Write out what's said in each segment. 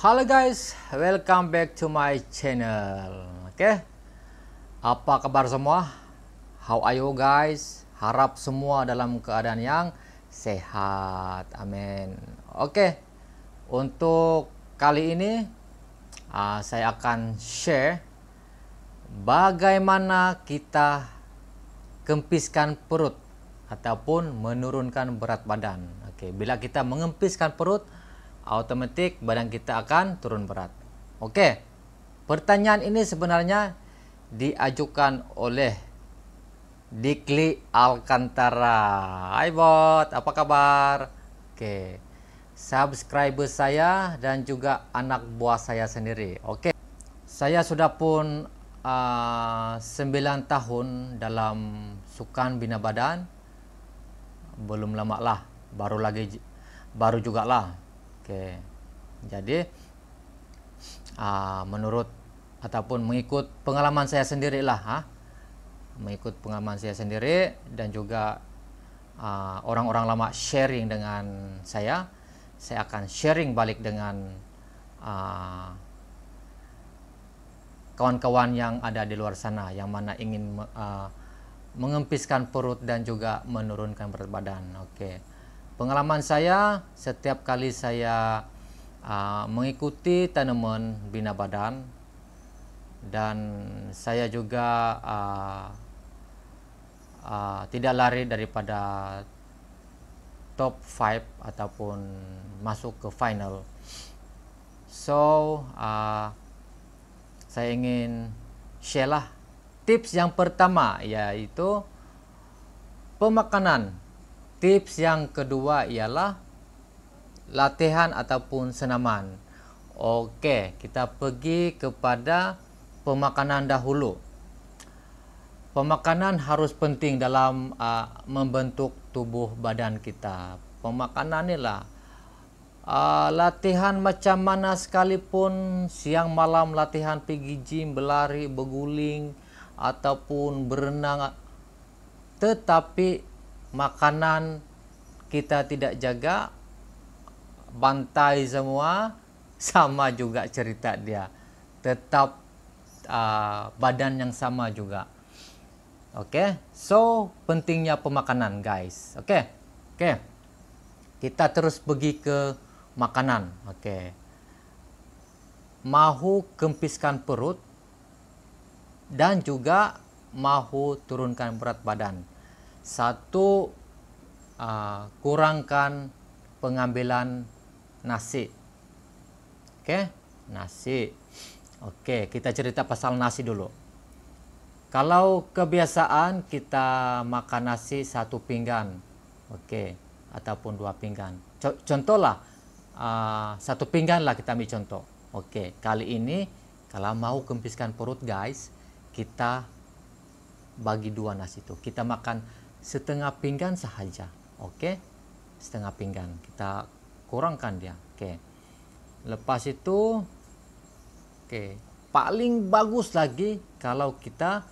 Halo guys, welcome back to my channel. Oke, okay? apa kabar semua? How are you guys? Harap semua dalam keadaan yang sehat. Amin. Oke, okay. untuk kali ini uh, saya akan share bagaimana kita kempiskan perut ataupun menurunkan berat badan. Oke, okay. bila kita mengempiskan perut otomatis badan kita akan turun berat. Oke, pertanyaan ini sebenarnya diajukan oleh Dikli Alcantara. Hai bot, apa kabar? Oke, subscriber saya dan juga anak buah saya sendiri. Oke, saya sudah pun uh, ah, 9 tahun dalam sukan bina badan belum lama lah baru lagi baru juga lah Oke. Jadi uh, menurut ataupun mengikut pengalaman saya sendirilah ha mengikut pengalaman saya sendiri dan juga ah, orang-orang uh, lama sharing dengan saya saya akan sharing balik dengan ah, kawan-kawan uh, yang ada di luar sana yang mana ingin uh, mengempiskan perut dan juga menurunkan berat badan oke okay. Pengalaman saya setiap kali saya uh, mengikuti tanaman bina badan dan saya juga uh, uh, tidak lari daripada top 5 ataupun masuk ke final. So, uh, saya ingin share lah tips yang pertama yaitu pemakanan Tips yang kedua ialah latihan ataupun senaman. Okey, kita pergi kepada pemakanan dahulu. Pemakanan harus penting dalam uh, membentuk tubuh badan kita. Pemakanan inilah uh, latihan macam mana sekalipun siang malam latihan pergi gym, berlari, berguling ataupun berenang tetapi makanan kita tidak jaga bantai semua sama juga cerita dia tetap uh, badan yang sama juga oke okay? so pentingnya pemakanan guys oke okay? oke okay. kita terus pergi ke makanan oke okay. mahu kempiskan perut dan juga mahu turunkan berat badan satu uh, kurangkan pengambilan nasi oke okay? nasi oke okay, kita cerita pasal nasi dulu kalau kebiasaan kita makan nasi satu pinggan oke okay, ataupun dua pinggan contohlah uh, satu pinggan lah kita ambil contoh oke okay, kali ini kalau mau kempiskan perut guys kita bagi dua nasi itu kita makan setengah pinggan sahaja. Oke. Okay? Setengah pinggan. Kita kurangkan dia. Oke. Okay. Lepas itu oke, okay. paling bagus lagi kalau kita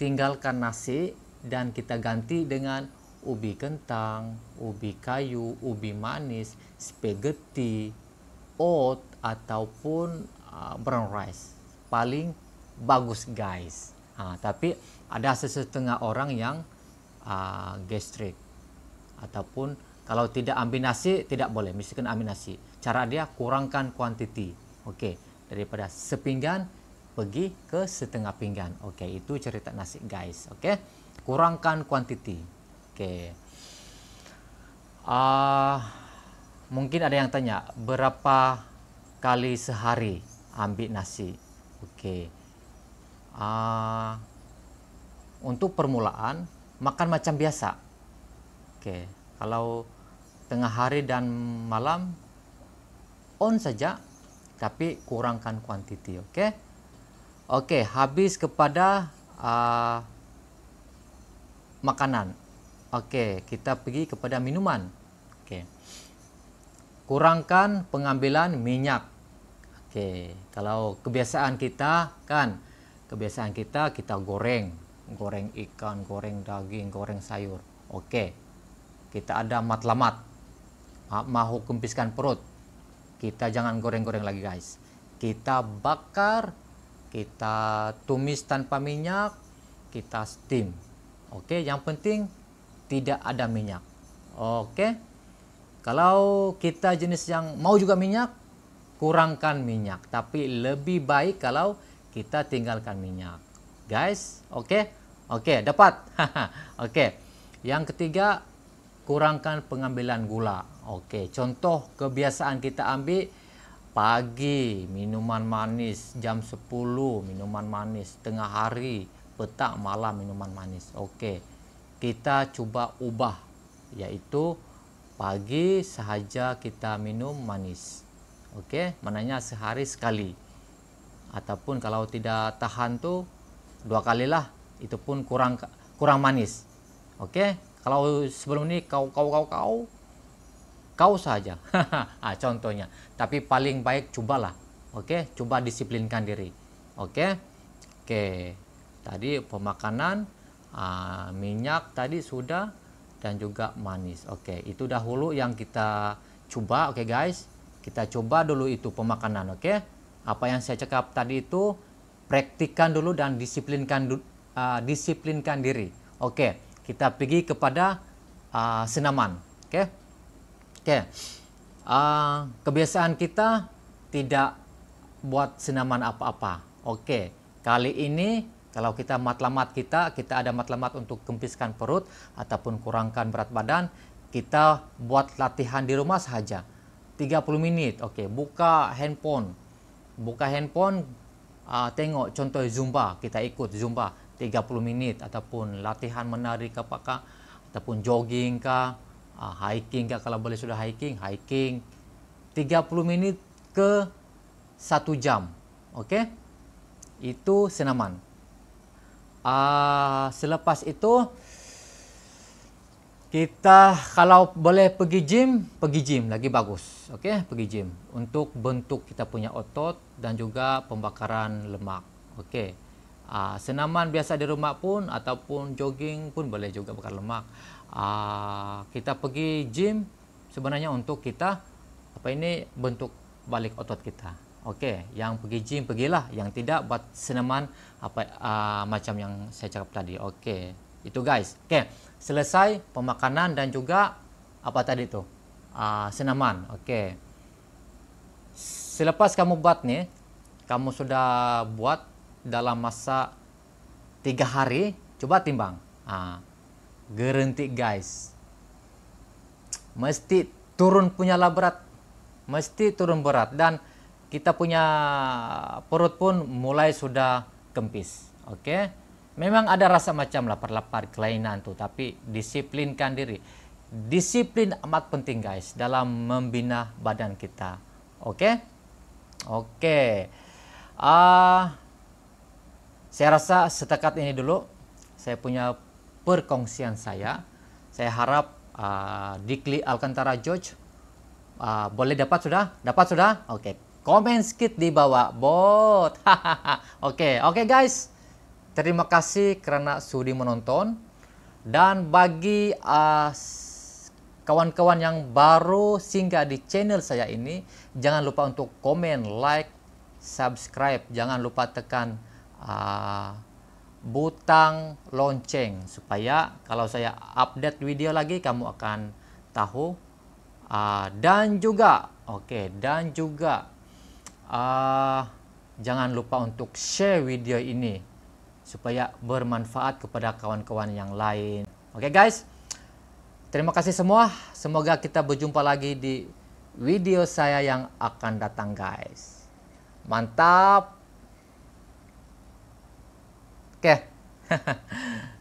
tinggalkan nasi dan kita ganti dengan ubi kentang, ubi kayu, ubi manis, spaghetti, oat ataupun uh, brown rice. Paling bagus guys. Nah, tapi ada sesetengah orang yang uh, ah, gastrik ataupun kalau tidak ambil nasi tidak boleh ambil nasi cara dia kurangkan kuantiti oke daripada sepinggan pergi ke setengah pinggan oke itu cerita nasi guys oke kurangkan kuantiti oke uh, ah, mungkin ada yang tanya berapa kali sehari ambil nasi oke uh, ah, untuk permulaan makan macam biasa. Oke, kalau tengah hari dan malam on saja tapi kurangkan kuantiti, oke? Oke, habis kepada uh, makanan. Oke, kita pergi kepada minuman. Oke. Kurangkan pengambilan minyak. Oke, kalau kebiasaan kita kan kebiasaan kita kita goreng goreng ikan, goreng daging, goreng sayur. Oke. Kita ada matlamat. Mahu kempiskan perut. Kita jangan goreng-goreng lagi, guys. Kita bakar, kita tumis tanpa minyak, kita steam. Oke, yang penting tidak ada minyak. Oke. Kalau kita jenis yang mau juga minyak, kurangkan minyak, tapi lebih baik kalau kita tinggalkan minyak guys oke okay? oke okay, dapat oke okay. yang ketiga kurangkan pengambilan gula oke okay. contoh kebiasaan kita ambil pagi minuman manis jam 10 minuman manis tengah hari petang malam minuman manis oke okay. kita coba ubah yaitu pagi sahaja kita minum manis oke okay? mananya sehari sekali ataupun kalau tidak tahan tuh dua kali lah itu pun kurang kurang manis oke okay? kalau sebelum ini kau kau kau kau kau saja ah, contohnya tapi paling baik cobalah oke okay? coba disiplinkan diri oke okay? oke okay. tadi pemakanan uh, minyak tadi sudah dan juga manis oke okay. itu dahulu yang kita coba oke okay, guys kita coba dulu itu pemakanan oke okay? apa yang saya cakap tadi itu praktikan dulu dan disiplinkan uh, disiplinkan diri. Oke, kita pergi kepada uh, senaman. Oke. Okay. Oke. Uh, kebiasaan kita tidak buat senaman apa-apa. Oke. Kali ini kalau kita matlamat kita, kita ada matlamat untuk kempiskan perut ataupun kurangkan berat badan, kita buat latihan di rumah saja. 30 menit. Oke, buka handphone. Buka handphone uh, tengok contoh Zumba, kita ikut Zumba 30 minit ataupun latihan menari ke apa ataupun jogging ke uh, ah, hiking ke kalau boleh sudah hiking, hiking 30 minit ke 1 jam. Okey? Itu senaman. Uh, selepas itu kita kalau boleh pergi gym, pergi gym lagi bagus. Okey, pergi gym untuk bentuk kita punya otot dan juga pembakaran lemak. Okey. Uh, senaman biasa di rumah pun ataupun jogging pun boleh juga bakar lemak. Uh, kita pergi gym sebenarnya untuk kita apa ini bentuk balik otot kita. Okey, yang pergi gym pergilah, yang tidak buat senaman apa uh, macam yang saya cakap tadi. Okey. Itu guys. Oke, selesai pemakanan dan juga apa tadi tuh? Ah, uh, senaman. Oke. Selepas kamu buat nih, kamu sudah buat dalam masa tiga hari, coba timbang. Ah, gerentik guys. Mesti turun punya berat. Mesti turun berat dan kita punya perut pun mulai sudah kempis. Oke. Memang ada rasa macam lapar-lapar, kelainan tuh, tapi disiplinkan diri. Disiplin amat penting guys dalam membina badan kita. Oke? Okay? Oke. Uh, ah, saya rasa setakat ini dulu. Saya punya perkongsian saya. Saya harap uh, Dikli Alcantara George uh, boleh dapat sudah? Dapat sudah? Oke. Okay. Komen sedikit di bawah bot. Oke, oke okay. guys. Terima kasih kerana sudi menonton dan bagi ah, kawan-kawan uh, yang baru singgah di channel saya ini jangan lupa untuk komen, like, subscribe, jangan lupa tekan uh, butang lonceng supaya kalau saya update video lagi kamu akan tahu uh, dan juga oke okay, dan juga uh, jangan lupa untuk share video ini supaya bermanfaat kepada kawan-kawan yang lain. Oke okay, guys, terima kasih semua. Semoga kita berjumpa lagi di video saya yang akan datang guys. Mantap. Oke. Okay.